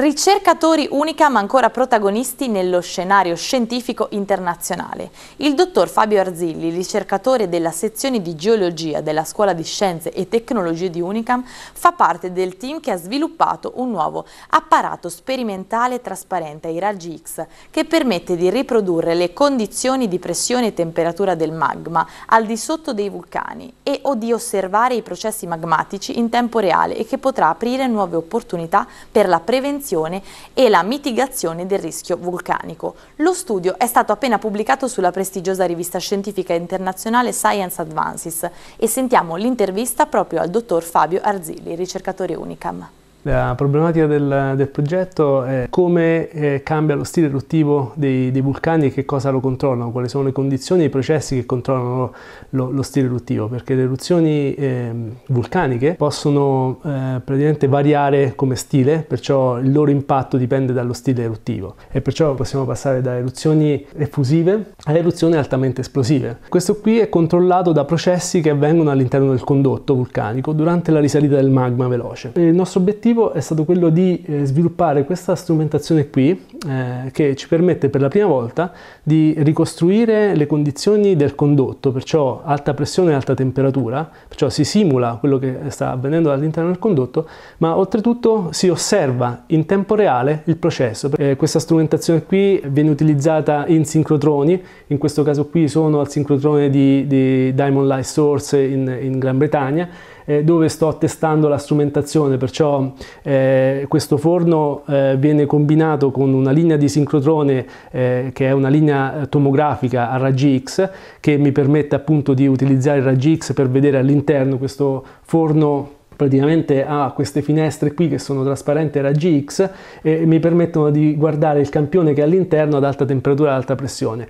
Ricercatori unica ma ancora protagonisti nello scenario scientifico internazionale. Il dottor Fabio Arzilli, ricercatore della sezione di geologia della Scuola di Scienze e Tecnologie di Unicam, fa parte del team che ha sviluppato un nuovo apparato sperimentale trasparente ai raggi X che permette di riprodurre le condizioni di pressione e temperatura del magma al di sotto dei vulcani e o di osservare i processi magmatici in tempo reale e che potrà aprire nuove opportunità per la prevenzione prevenzione e la mitigazione del rischio vulcanico. Lo studio è stato appena pubblicato sulla prestigiosa rivista scientifica internazionale Science Advances e sentiamo l'intervista proprio al dottor Fabio Arzilli, ricercatore Unicam. La problematica del, del, progetto è come eh, cambia lo stile eruttivo dei, dei, vulcani e che cosa lo controllano, quali sono le condizioni e i processi che controllano lo, lo stile eruttivo, perché le eruzioni eh, vulcaniche possono eh, praticamente variare come stile, perciò il loro impatto dipende dallo stile eruttivo e perciò possiamo passare da eruzioni effusive a eruzioni altamente esplosive. Questo qui è controllato da processi che avvengono all'interno del condotto vulcanico durante la risalita del magma veloce. Il nostro obiettivo l'obiettivo è stato quello di eh, sviluppare questa strumentazione qui eh, che ci permette per la prima volta di ricostruire le condizioni del condotto, perciò alta pressione e alta temperatura, perciò si simula quello che sta avvenendo all'interno del condotto, ma oltretutto si osserva in tempo reale il processo. Eh, questa strumentazione qui viene utilizzata in sincrotroni, in questo caso qui sono al sincrotrone di, di Diamond Light Source in, in Gran Bretagna eh, dove sto testando la strumentazione, perciò eh, questo forno eh, viene combinato con una linea di sincrotrone eh, che è una linea eh, tomografica a raggi X che mi permette appunto di utilizzare i raggi X per vedere all'interno questo forno praticamente ha queste finestre qui che sono trasparenti a raggi X e mi permettono di guardare il campione che è all'interno ad alta temperatura e alta pressione.